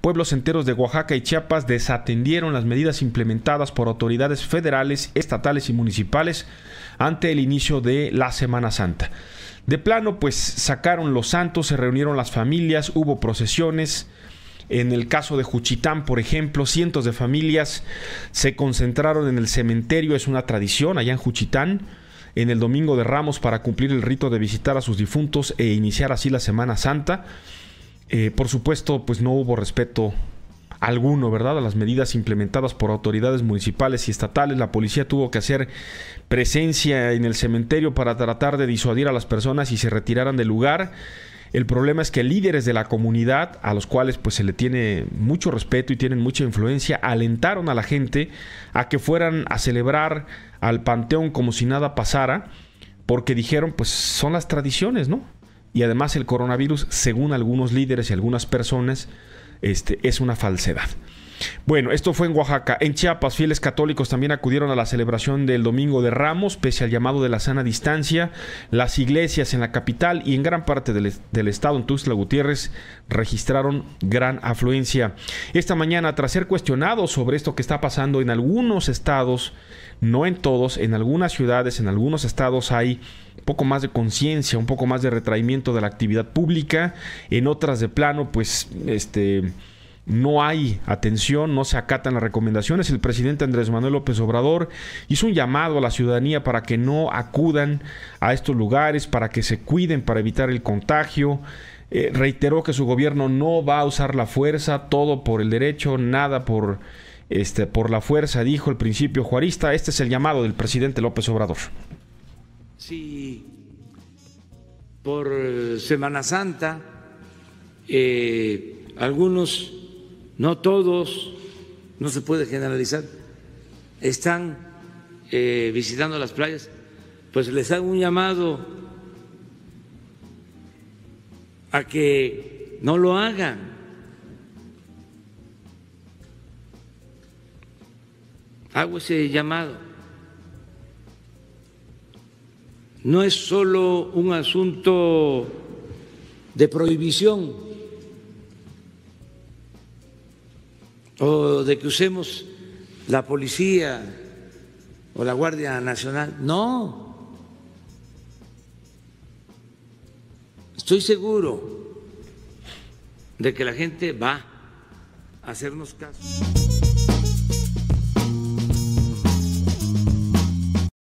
pueblos enteros de Oaxaca y Chiapas desatendieron las medidas implementadas por autoridades federales, estatales y municipales ante el inicio de la Semana Santa. De plano, pues sacaron los santos, se reunieron las familias, hubo procesiones, en el caso de Juchitán, por ejemplo, cientos de familias se concentraron en el cementerio, es una tradición allá en Juchitán, en el Domingo de Ramos para cumplir el rito de visitar a sus difuntos e iniciar así la Semana Santa. Eh, por supuesto, pues no hubo respeto alguno, ¿verdad? A las medidas implementadas por autoridades municipales y estatales. La policía tuvo que hacer presencia en el cementerio para tratar de disuadir a las personas y se retiraran del lugar. El problema es que líderes de la comunidad, a los cuales pues se le tiene mucho respeto y tienen mucha influencia, alentaron a la gente a que fueran a celebrar al panteón como si nada pasara, porque dijeron pues son las tradiciones, ¿no? Y además el coronavirus, según algunos líderes y algunas personas, este, es una falsedad. Bueno, esto fue en Oaxaca. En Chiapas, fieles católicos también acudieron a la celebración del Domingo de Ramos, pese al llamado de la sana distancia. Las iglesias en la capital y en gran parte del, estado, en Tuxtla Gutiérrez, registraron gran afluencia. Esta mañana, tras ser cuestionados sobre esto que está pasando en algunos estados, no en todos, en algunas ciudades, en algunos estados hay un poco más de conciencia, un poco más de retraimiento de la actividad pública, en otras de plano, pues, este no hay atención, no se acatan las recomendaciones. El presidente Andrés Manuel López Obrador hizo un llamado a la ciudadanía para que no acudan a estos lugares, para que se cuiden, para evitar el contagio. Eh, reiteró que su gobierno no va a usar la fuerza, todo por el derecho, nada por, este, por la fuerza, dijo el principio juarista. Este es el llamado del presidente López Obrador. Sí, por eh, Semana Santa, eh, algunos no todos, no se puede generalizar, están eh, visitando las playas, pues les hago un llamado a que no lo hagan. Hago ese llamado. No es solo un asunto de prohibición o de que usemos la policía o la Guardia Nacional. No. Estoy seguro de que la gente va a hacernos caso.